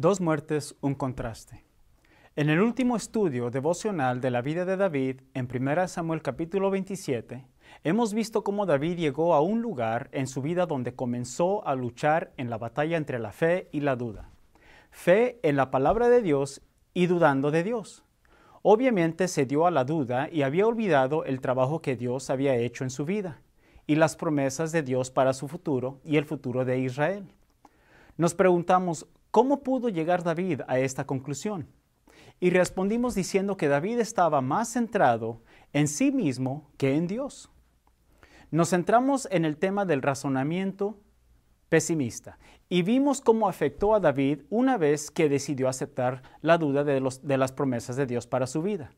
Dos muertes, un contraste. En el último estudio devocional de la vida de David, en 1 Samuel capítulo 27, hemos visto cómo David llegó a un lugar en su vida donde comenzó a luchar en la batalla entre la fe y la duda. Fe en la palabra de Dios y dudando de Dios. Obviamente se dio a la duda y había olvidado el trabajo que Dios había hecho en su vida y las promesas de Dios para su futuro y el futuro de Israel. Nos preguntamos, ¿Cómo pudo llegar David a esta conclusión? Y respondimos diciendo que David estaba más centrado en sí mismo que en Dios. Nos centramos en el tema del razonamiento pesimista y vimos cómo afectó a David una vez que decidió aceptar la duda de, las promesas de Dios para su vida.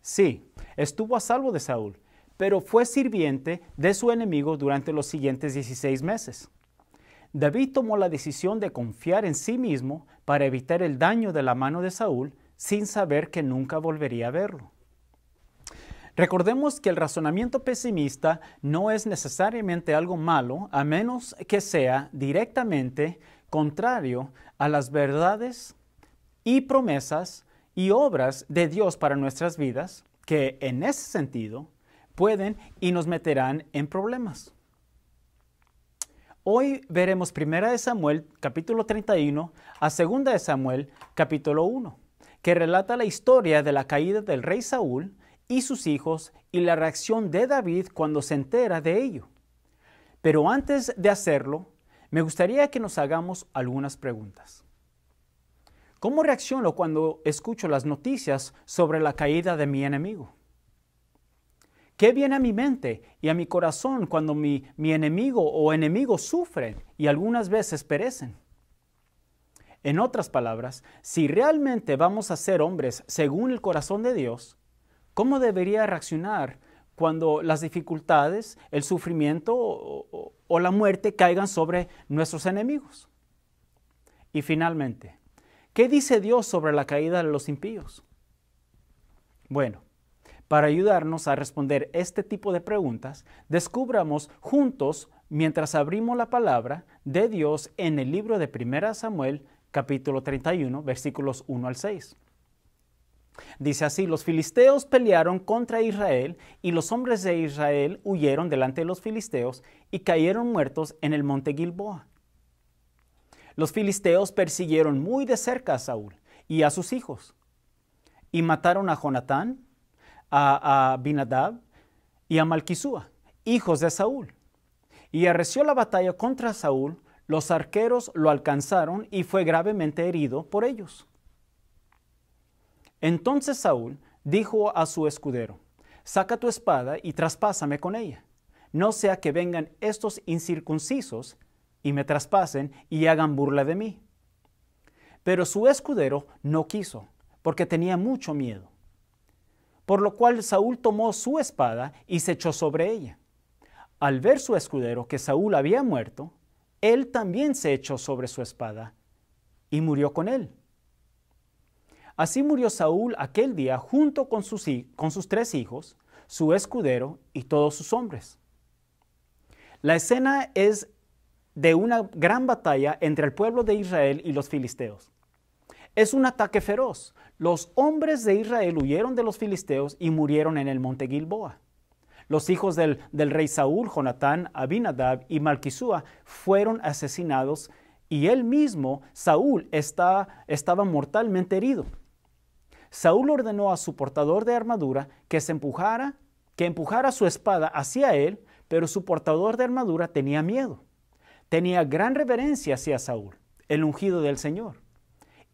Sí, estuvo a salvo de Saúl, pero fue sirviente de su enemigo durante los siguientes 16 meses. David tomó la decisión de confiar en sí mismo para evitar el daño de la mano de Saúl sin saber que nunca volvería a verlo. Recordemos que el razonamiento pesimista no es necesariamente algo malo a menos que sea directamente contrario a las verdades y promesas y obras de Dios para nuestras vidas, que en ese sentido pueden y nos meterán en problemas. Hoy veremos 1 Samuel capítulo 31 a 2 Samuel capítulo 1, que relata la historia de la caída del rey Saúl y sus hijos y la reacción de David cuando se entera de ello. Pero antes de hacerlo, me gustaría que nos hagamos algunas preguntas. ¿Cómo reacciono cuando escucho las noticias sobre la caída de mi enemigo? ¿Qué viene a mi mente y a mi corazón cuando mi, enemigo o enemigos sufren y algunas veces perecen? En otras palabras, si realmente vamos a ser hombres según el corazón de Dios, ¿cómo debería reaccionar cuando las dificultades, el sufrimiento o, o la muerte caigan sobre nuestros enemigos? Y finalmente, ¿qué dice Dios sobre la caída de los impíos? Bueno, para ayudarnos a responder este tipo de preguntas, descubramos juntos mientras abrimos la palabra de Dios en el libro de 1 Samuel capítulo 31 versículos 1 al 6. Dice así, los filisteos pelearon contra Israel y los hombres de Israel huyeron delante de los filisteos y cayeron muertos en el monte Gilboa. Los filisteos persiguieron muy de cerca a Saúl y a sus hijos y mataron a Jonatán, a, Abinadab y a Malquisúa, hijos de Saúl. Y arreció la batalla contra Saúl, los arqueros lo alcanzaron y fue gravemente herido por ellos. Entonces Saúl dijo a su escudero, saca tu espada y traspásame con ella, no sea que vengan estos incircuncisos y me traspasen y hagan burla de mí. Pero su escudero no quiso, porque tenía mucho miedo por lo cual Saúl tomó su espada y se echó sobre ella. Al ver su escudero que Saúl había muerto, él también se echó sobre su espada y murió con él. Así murió Saúl aquel día junto con sus, con sus tres hijos, su escudero y todos sus hombres. La escena es de una gran batalla entre el pueblo de Israel y los filisteos. Es un ataque feroz. Los hombres de Israel huyeron de los filisteos y murieron en el monte Gilboa. Los hijos del, rey Saúl, Jonatán, Abinadab y Malquisúa fueron asesinados y él mismo, Saúl, estaba mortalmente herido. Saúl ordenó a su portador de armadura que se empujara, que empujara su espada hacia él, pero su portador de armadura tenía miedo. Tenía gran reverencia hacia Saúl, el ungido del Señor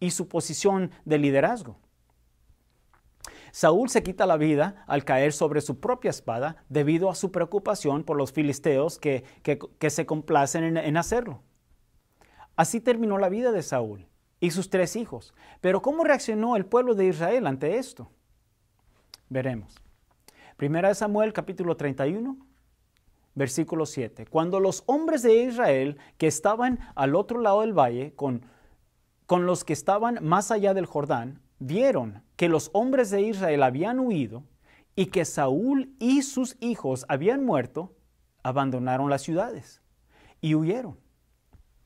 y su posición de liderazgo. Saúl se quita la vida al caer sobre su propia espada debido a su preocupación por los filisteos que, se complacen en, en hacerlo. Así terminó la vida de Saúl y sus tres hijos. Pero ¿cómo reaccionó el pueblo de Israel ante esto? Veremos. Primera de Samuel capítulo 31, versículo 7. Cuando los hombres de Israel que estaban al otro lado del valle con con los que estaban más allá del Jordán, vieron que los hombres de Israel habían huido y que Saúl y sus hijos habían muerto, abandonaron las ciudades y huyeron.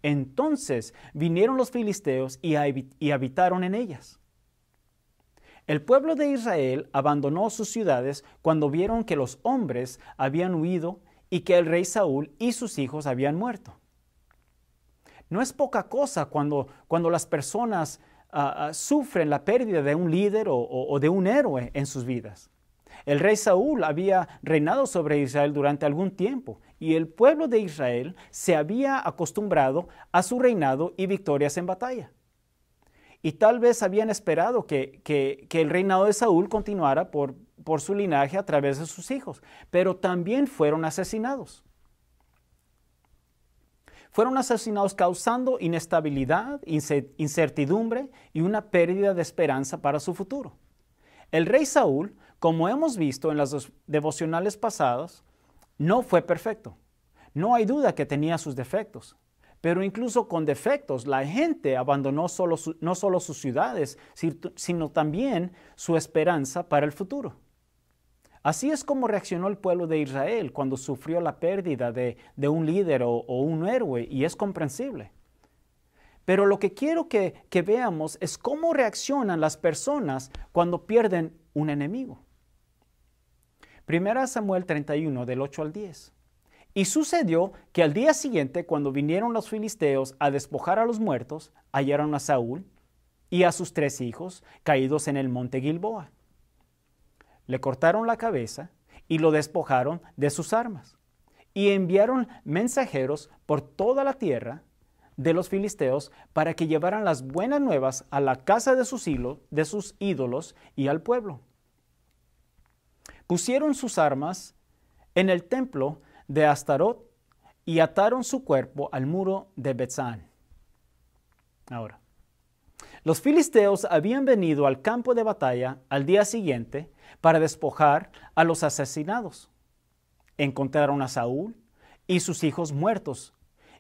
Entonces vinieron los filisteos y, habitaron en ellas. El pueblo de Israel abandonó sus ciudades cuando vieron que los hombres habían huido y que el rey Saúl y sus hijos habían muerto. No es poca cosa cuando, cuando las personas ah, ah, sufren la pérdida de un líder o, de un héroe en sus vidas. El rey Saúl había reinado sobre Israel durante algún tiempo y el pueblo de Israel se había acostumbrado a su reinado y victorias en batalla. Y tal vez habían esperado que, el reinado de Saúl continuara por su linaje a través de sus hijos, pero también fueron asesinados fueron asesinados causando inestabilidad, incertidumbre y una pérdida de esperanza para su futuro. El rey Saúl, como hemos visto en las devocionales pasadas, no fue perfecto. No hay duda que tenía sus defectos, pero incluso con defectos, la gente abandonó no solo sus ciudades, sino también su esperanza para el futuro. Así es como reaccionó el pueblo de Israel cuando sufrió la pérdida de, un líder o, un héroe, y es comprensible. Pero lo que quiero que, que veamos es cómo reaccionan las personas cuando pierden un enemigo. Primera Samuel 31, del 8 al 10. Y sucedió que al día siguiente, cuando vinieron los filisteos a despojar a los muertos, hallaron a Saúl y a sus tres hijos caídos en el monte Gilboa le cortaron la cabeza y lo despojaron de sus armas. Y enviaron mensajeros por toda la tierra de los filisteos para que llevaran las buenas nuevas a la casa de sus, hilos, de sus ídolos y al pueblo. Pusieron sus armas en el templo de Astarot y ataron su cuerpo al muro de Betzán. Ahora, los filisteos habían venido al campo de batalla al día siguiente para despojar a los asesinados. Encontraron a Saúl y sus hijos muertos.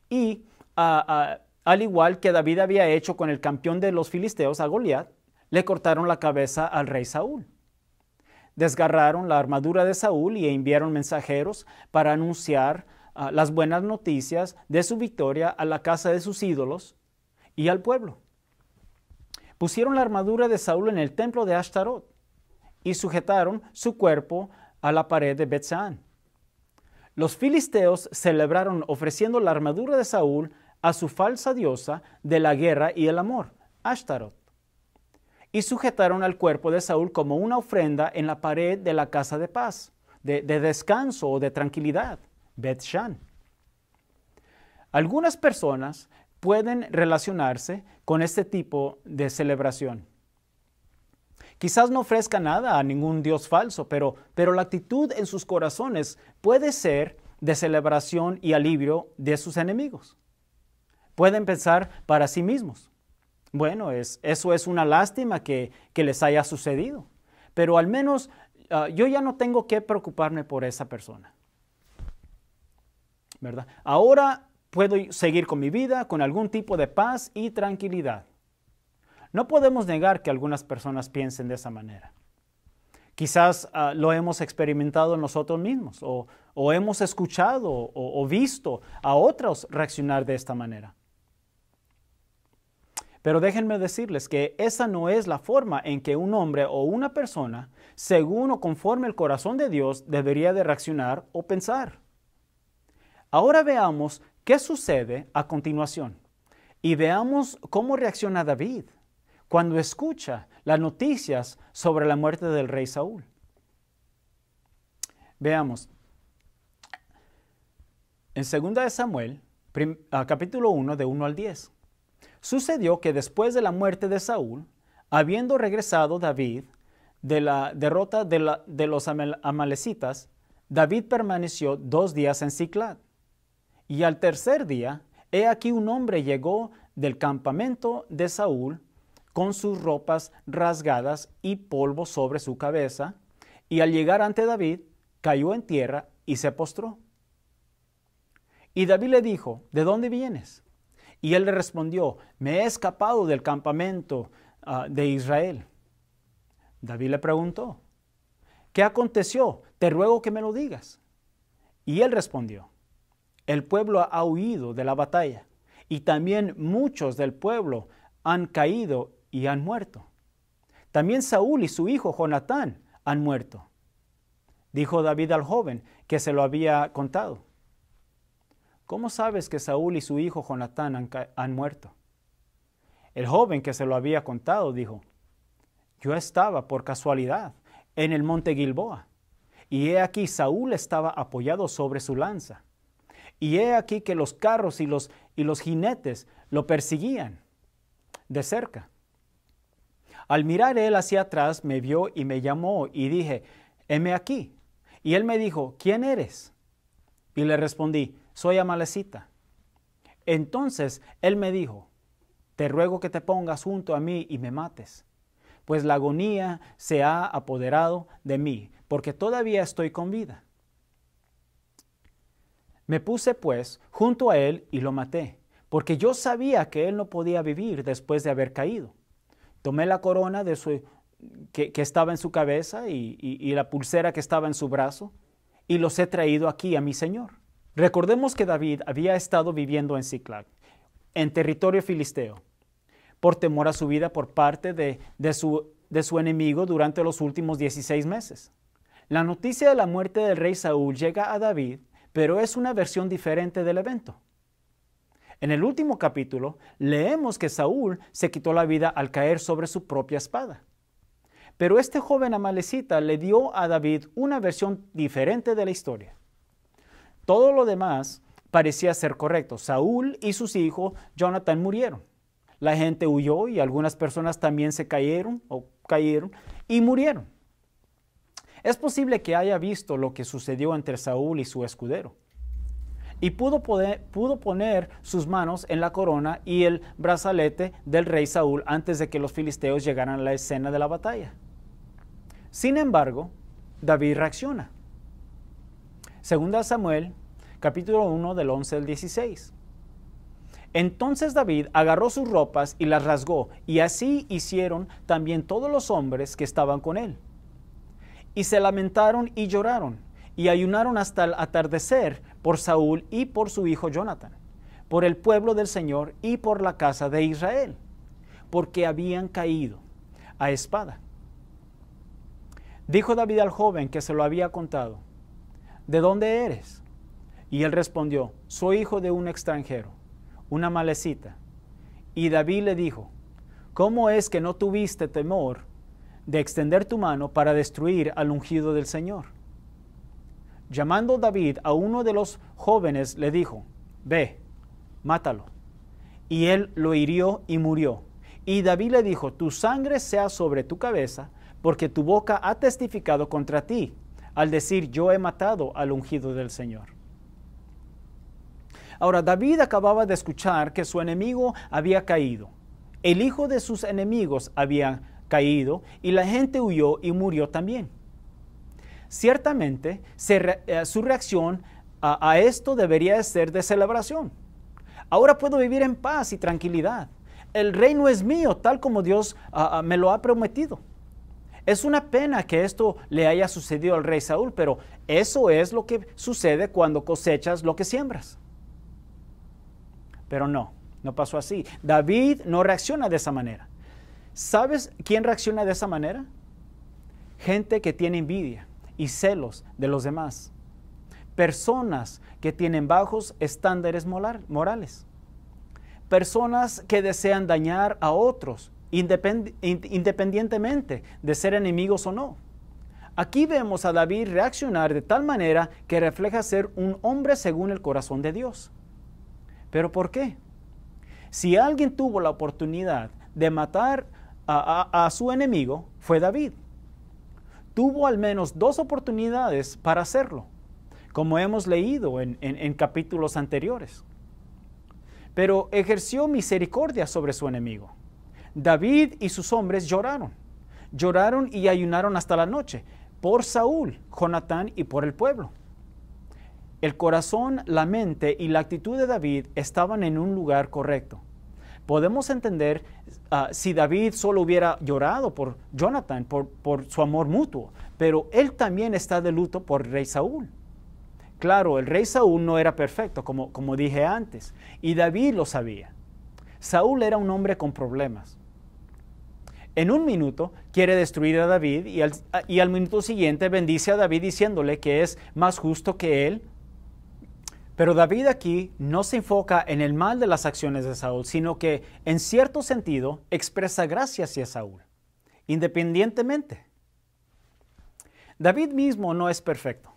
Y al igual que David había hecho con el campeón de los filisteos, a Goliat, le cortaron la cabeza al rey Saúl. Desgarraron la armadura de Saúl y enviaron mensajeros para anunciar ah, las buenas noticias de su victoria a la casa de sus ídolos y al pueblo pusieron la armadura de Saúl en el templo de Ashtaroth y sujetaron su cuerpo a la pared de Betzán. Los filisteos celebraron ofreciendo la armadura de Saúl a su falsa diosa de la guerra y el amor, Ashtaroth, y sujetaron al cuerpo de Saúl como una ofrenda en la pared de la casa de paz, de, descanso o de tranquilidad, Bethshan. Algunas personas pueden relacionarse con este tipo de celebración. Quizás no ofrezca nada a ningún dios falso, pero, pero la actitud en sus corazones puede ser de celebración y alivio de sus enemigos. Pueden pensar para sí mismos. Bueno, es, eso es una lástima que, les haya sucedido, pero al menos ah, yo ya no tengo que preocuparme por esa persona. ¿Verdad? Ahora puedo seguir con mi vida con algún tipo de paz y tranquilidad. No podemos negar que algunas personas piensen de esa manera. Quizás ah, lo hemos experimentado nosotros mismos o, hemos escuchado o, o, visto a otros reaccionar de esta manera. Pero déjenme decirles que esa no es la forma en que un hombre o una persona, según o conforme el corazón de Dios, debería de reaccionar o pensar. Ahora veamos ¿Qué sucede a continuación? Y veamos cómo reacciona David cuando escucha las noticias sobre la muerte del rey Saúl. Veamos. En 2 de Samuel, ah, capítulo 1, de 1 al 10. Sucedió que después de la muerte de Saúl, habiendo regresado David de la derrota de, los amalecitas, David permaneció dos días en Ciclad y al tercer día, he aquí un hombre llegó del campamento de Saúl con sus ropas rasgadas y polvo sobre su cabeza, y al llegar ante David, cayó en tierra y se postró. Y David le dijo, ¿de dónde vienes? Y él le respondió, me he escapado del campamento ah, de Israel. David le preguntó, ¿qué aconteció? Te ruego que me lo digas. Y él respondió, el pueblo ha huido de la batalla y también muchos del pueblo han caído y han muerto. También Saúl y su hijo Jonatán han muerto. Dijo David al joven que se lo había contado. ¿Cómo sabes que Saúl y su hijo Jonatán han, han muerto? El joven que se lo había contado dijo, yo estaba por casualidad en el monte Gilboa, y he aquí Saúl estaba apoyado sobre su lanza y he aquí que los carros y los, y los jinetes lo perseguían de cerca. Al mirar él hacia atrás, me vio y me llamó y dije, heme aquí. Y él me dijo, ¿quién eres? Y le respondí, soy Amalecita. Entonces él me dijo, te ruego que te pongas junto a mí y me mates, pues la agonía se ha apoderado de mí, porque todavía estoy con vida. Me puse pues junto a él y lo maté, porque yo sabía que él no podía vivir después de haber caído. Tomé la corona que, estaba en su cabeza y, la pulsera que estaba en su brazo y los he traído aquí a mi Señor. Recordemos que David había estado viviendo en Ziklag, en territorio filisteo, por temor a su vida por parte de, su, de su enemigo durante los últimos 16 meses. La noticia de la muerte del rey Saúl llega a David pero es una versión diferente del evento. En el último capítulo leemos que Saúl se quitó la vida al caer sobre su propia espada. Pero este joven amalecita le dio a David una versión diferente de la historia. Todo lo demás parecía ser correcto. Saúl y sus hijos, Jonathan, murieron. La gente huyó y algunas personas también se cayeron o cayeron y murieron. Es posible que haya visto lo que sucedió entre Saúl y su escudero. Y pudo, poner sus manos en la corona y el brazalete del rey Saúl antes de que los filisteos llegaran a la escena de la batalla. Sin embargo, David reacciona. Segunda Samuel, capítulo 1 del 11 al 16. Entonces David agarró sus ropas y las rasgó, y así hicieron también todos los hombres que estaban con él y se lamentaron y lloraron, y ayunaron hasta el atardecer por Saúl y por su hijo Jonathan, por el pueblo del Señor y por la casa de Israel, porque habían caído a espada. Dijo David al joven que se lo había contado, ¿de dónde eres? Y él respondió, soy hijo de un extranjero, una malecita. Y David le dijo, ¿cómo es que no tuviste temor de extender tu mano para destruir al ungido del Señor. Llamando David a uno de los jóvenes, le dijo, Ve, mátalo. Y él lo hirió y murió. Y David le dijo, Tu sangre sea sobre tu cabeza, porque tu boca ha testificado contra ti, al decir, Yo he matado al ungido del Señor. Ahora, David acababa de escuchar que su enemigo había caído. El hijo de sus enemigos había caído y la gente huyó y murió también. Ciertamente, eh, su reacción a, esto debería ser de celebración. Ahora puedo vivir en paz y tranquilidad. El reino es mío, tal como Dios me lo ha prometido. Es una pena que esto le haya sucedido al rey Saúl, pero eso es lo que sucede cuando cosechas lo que siembras. Pero no, no pasó así. David no reacciona de esa manera. ¿Sabes quién reacciona de esa manera? Gente que tiene envidia y celos de los demás. Personas que tienen bajos estándares morales. Personas que desean dañar a otros independientemente de ser enemigos o no. Aquí vemos a David reaccionar de tal manera que refleja ser un hombre según el corazón de Dios. ¿Pero por qué? Si alguien tuvo la oportunidad de matar a a, su enemigo fue David. Tuvo al menos dos oportunidades para hacerlo, como hemos leído en, en capítulos anteriores. Pero ejerció misericordia sobre su enemigo. David y sus hombres lloraron. Lloraron y ayunaron hasta la noche por Saúl, Jonatán y por el pueblo. El corazón, la mente y la actitud de David estaban en un lugar correcto podemos entender ah, si David solo hubiera llorado por Jonathan, por, su amor mutuo, pero él también está de luto por el rey Saúl. Claro, el rey Saúl no era perfecto, como, dije antes, y David lo sabía. Saúl era un hombre con problemas. En un minuto quiere destruir a David y y al minuto siguiente bendice a David diciéndole que es más justo que él pero David aquí no se enfoca en el mal de las acciones de Saúl, sino que en cierto sentido expresa gracia hacia Saúl, independientemente. David mismo no es perfecto.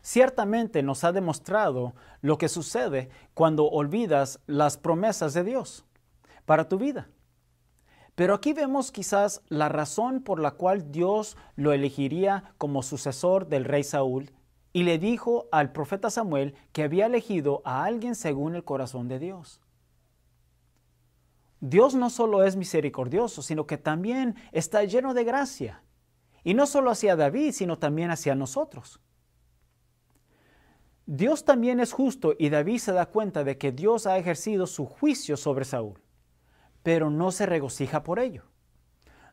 Ciertamente nos ha demostrado lo que sucede cuando olvidas las promesas de Dios para tu vida. Pero aquí vemos quizás la razón por la cual Dios lo elegiría como sucesor del rey Saúl y le dijo al profeta Samuel que había elegido a alguien según el corazón de Dios. Dios no solo es misericordioso, sino que también está lleno de gracia. Y no solo hacia David, sino también hacia nosotros. Dios también es justo y David se da cuenta de que Dios ha ejercido su juicio sobre Saúl, pero no se regocija por ello.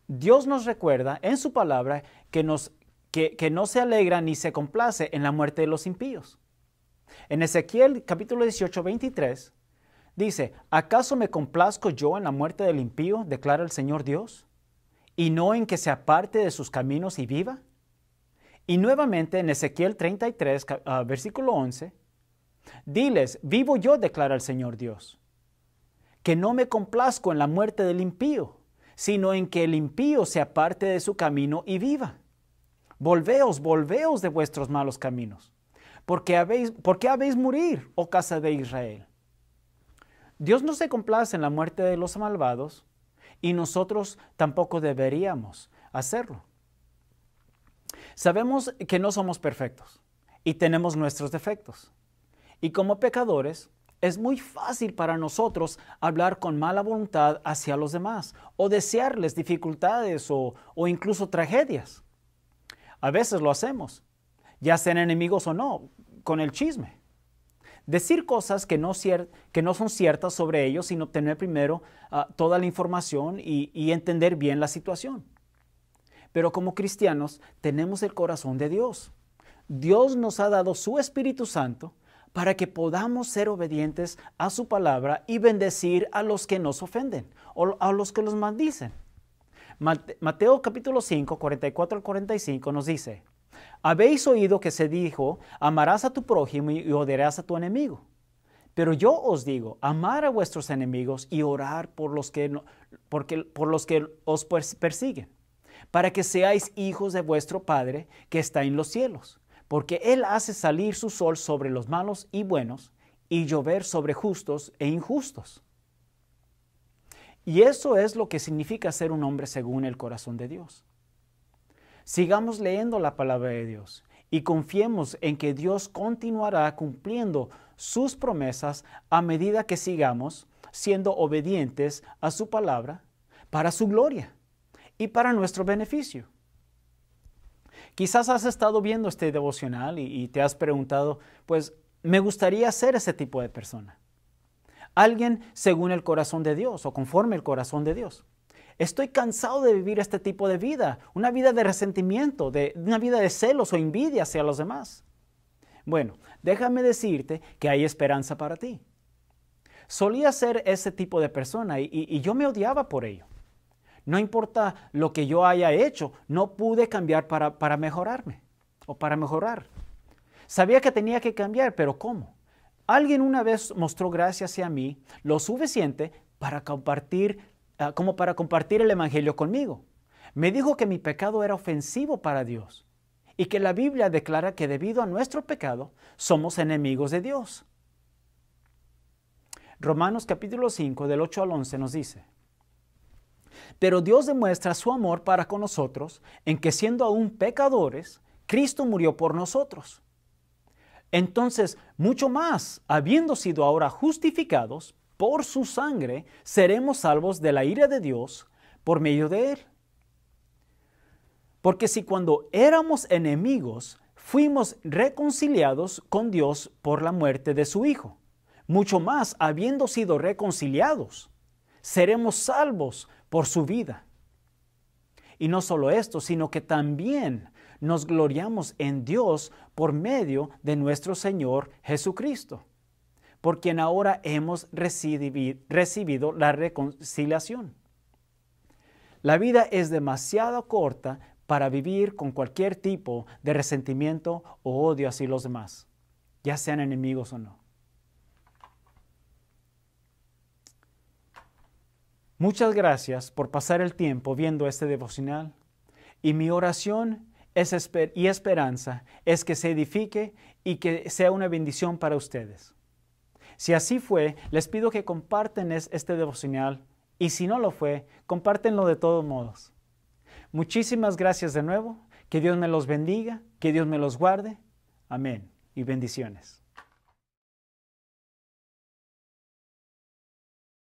Dios nos recuerda en su palabra que nos que, no se alegra ni se complace en la muerte de los impíos. En Ezequiel capítulo 18, 23, dice, ¿acaso me complazco yo en la muerte del impío, declara el Señor Dios, y no en que se aparte de sus caminos y viva? Y nuevamente en Ezequiel 33, ah, versículo 11, diles, vivo yo, declara el Señor Dios, que no me complazco en la muerte del impío, sino en que el impío se aparte de su camino y viva. Volveos, volveos de vuestros malos caminos. Porque habéis, porque habéis morir, oh casa de Israel? Dios no se complace en la muerte de los malvados y nosotros tampoco deberíamos hacerlo. Sabemos que no somos perfectos y tenemos nuestros defectos. Y como pecadores, es muy fácil para nosotros hablar con mala voluntad hacia los demás o desearles dificultades o incluso tragedias. A veces lo hacemos, ya sean enemigos o no, con el chisme. Decir cosas que no, son ciertas sobre ellos sin obtener primero ah, toda la información y, y entender bien la situación. Pero como cristianos tenemos el corazón de Dios. Dios nos ha dado su Espíritu Santo para que podamos ser obedientes a su palabra y bendecir a los que nos ofenden o a los que los maldicen. Mateo capítulo 5, 44 al 45 nos dice, habéis oído que se dijo, amarás a tu prójimo y odiarás a tu enemigo. Pero yo os digo, amar a vuestros enemigos y orar por los que, por los que os persiguen, para que seáis hijos de vuestro Padre que está en los cielos, porque Él hace salir su sol sobre los malos y buenos y llover sobre justos e injustos. Y eso es lo que significa ser un hombre según el corazón de Dios. Sigamos leyendo la palabra de Dios y confiemos en que Dios continuará cumpliendo sus promesas a medida que sigamos siendo obedientes a su palabra para su gloria y para nuestro beneficio. Quizás has estado viendo este devocional y, te has preguntado, pues me gustaría ser ese tipo de persona alguien según el corazón de Dios o conforme el corazón de Dios. Estoy cansado de vivir este tipo de vida, una vida de resentimiento, de una vida de celos o envidia hacia los demás. Bueno, déjame decirte que hay esperanza para ti. Solía ser ese tipo de persona y, yo me odiaba por ello. No importa lo que yo haya hecho, no pude cambiar para, para mejorarme o para mejorar. Sabía que tenía que cambiar, pero ¿cómo? Alguien una vez mostró gracia hacia mí lo suficiente para compartir, ah, como para compartir el Evangelio conmigo. Me dijo que mi pecado era ofensivo para Dios y que la Biblia declara que debido a nuestro pecado somos enemigos de Dios. Romanos capítulo 5 del 8 al 11 nos dice, pero Dios demuestra su amor para con nosotros en que siendo aún pecadores, Cristo murió por nosotros. Entonces, mucho más, habiendo sido ahora justificados por su sangre, seremos salvos de la ira de Dios por medio de él. Porque si cuando éramos enemigos fuimos reconciliados con Dios por la muerte de su Hijo, mucho más, habiendo sido reconciliados, seremos salvos por su vida. Y no solo esto, sino que también nos gloriamos en Dios por medio de nuestro Señor Jesucristo, por quien ahora hemos recibido la reconciliación. La vida es demasiado corta para vivir con cualquier tipo de resentimiento o odio hacia los demás, ya sean enemigos o no. Muchas gracias por pasar el tiempo viendo este devocional y mi oración y esperanza es que se edifique y que sea una bendición para ustedes. Si así fue, les pido que comparten este devocional y si no lo fue, compártenlo de todos modos. Muchísimas gracias de nuevo, que Dios me los bendiga, que Dios me los guarde. Amén y bendiciones.